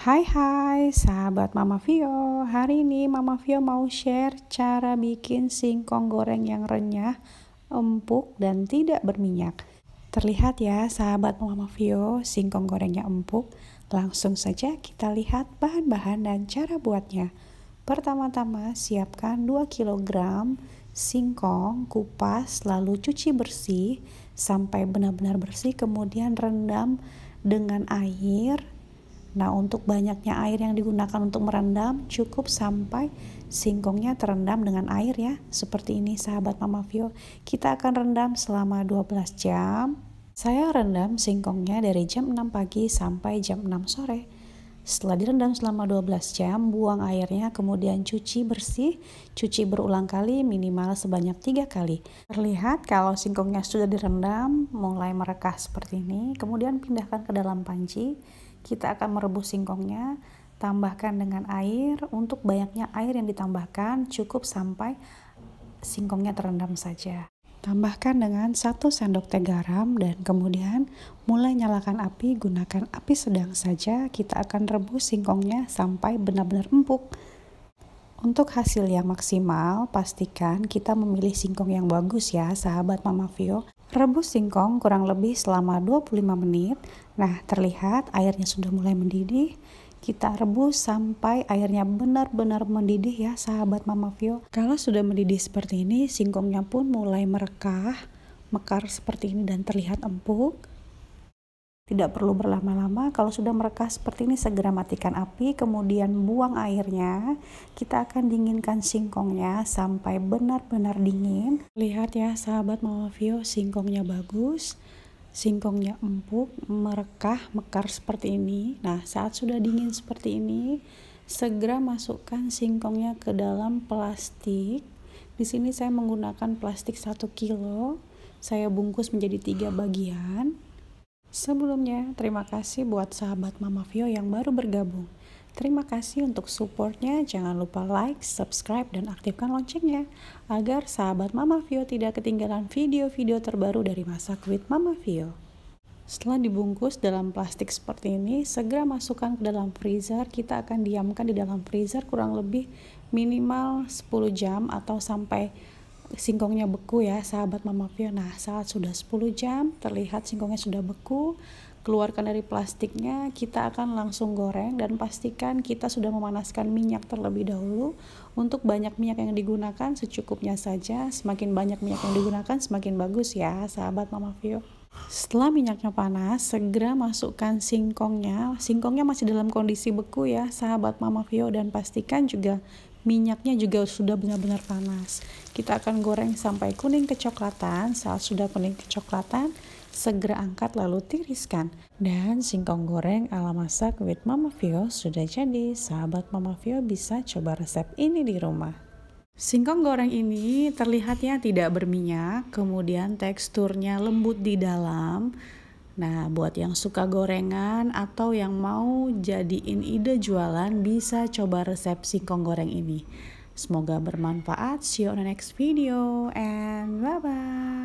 Hai hai sahabat Mama Vio Hari ini Mama Vio mau share cara bikin singkong goreng yang renyah, empuk dan tidak berminyak Terlihat ya sahabat Mama Vio singkong gorengnya empuk Langsung saja kita lihat bahan-bahan dan cara buatnya Pertama-tama siapkan 2 kg singkong, kupas, lalu cuci bersih sampai benar-benar bersih kemudian rendam dengan air Nah, untuk banyaknya air yang digunakan untuk merendam, cukup sampai singkongnya terendam dengan air ya. Seperti ini sahabat Mama Vio, kita akan rendam selama 12 jam. Saya rendam singkongnya dari jam 6 pagi sampai jam 6 sore. Setelah direndam selama 12 jam, buang airnya, kemudian cuci bersih, cuci berulang kali minimal sebanyak 3 kali. Terlihat kalau singkongnya sudah direndam, mulai merekah seperti ini, kemudian pindahkan ke dalam panci. Kita akan merebus singkongnya, tambahkan dengan air. Untuk banyaknya air yang ditambahkan cukup sampai singkongnya terendam saja. Tambahkan dengan 1 sendok teh garam dan kemudian mulai nyalakan api gunakan api sedang saja kita akan rebus singkongnya sampai benar-benar empuk. Untuk hasil yang maksimal, pastikan kita memilih singkong yang bagus ya, sahabat Mama Vio. Rebus singkong kurang lebih selama 25 menit. Nah, terlihat airnya sudah mulai mendidih kita rebus sampai airnya benar-benar mendidih ya sahabat Mama Vio. Kalau sudah mendidih seperti ini, singkongnya pun mulai merekah, mekar seperti ini dan terlihat empuk. Tidak perlu berlama-lama, kalau sudah merekah seperti ini segera matikan api, kemudian buang airnya. Kita akan dinginkan singkongnya sampai benar-benar dingin. Lihat ya sahabat Mama Vio, singkongnya bagus singkongnya empuk, merekah, mekar seperti ini. Nah, saat sudah dingin seperti ini, segera masukkan singkongnya ke dalam plastik. Di sini saya menggunakan plastik 1 kilo. Saya bungkus menjadi tiga bagian. Sebelumnya, terima kasih buat sahabat Mama Vio yang baru bergabung. Terima kasih untuk supportnya. Jangan lupa like, subscribe, dan aktifkan loncengnya agar sahabat Mama Vio tidak ketinggalan video-video terbaru dari Masak with Mama Vio. Setelah dibungkus dalam plastik seperti ini, segera masukkan ke dalam freezer. Kita akan diamkan di dalam freezer kurang lebih minimal 10 jam atau sampai singkongnya beku ya sahabat Mama Vio. Nah, saat sudah 10 jam terlihat singkongnya sudah beku, keluarkan dari plastiknya, kita akan langsung goreng dan pastikan kita sudah memanaskan minyak terlebih dahulu. Untuk banyak minyak yang digunakan secukupnya saja, semakin banyak minyak yang digunakan semakin bagus ya, sahabat Mama Vio. Setelah minyaknya panas, segera masukkan singkongnya. Singkongnya masih dalam kondisi beku ya, sahabat Mama Vio dan pastikan juga minyaknya juga sudah benar-benar panas. Kita akan goreng sampai kuning kecoklatan. Saat sudah kuning kecoklatan, segera angkat lalu tiriskan. Dan singkong goreng ala masak with Mama Vio sudah jadi. Sahabat Mama Vio bisa coba resep ini di rumah. Singkong goreng ini terlihatnya tidak berminyak, kemudian teksturnya lembut di dalam, Nah, buat yang suka gorengan atau yang mau jadiin ide jualan bisa coba resep singkong goreng ini. Semoga bermanfaat. See you on the next video and bye-bye.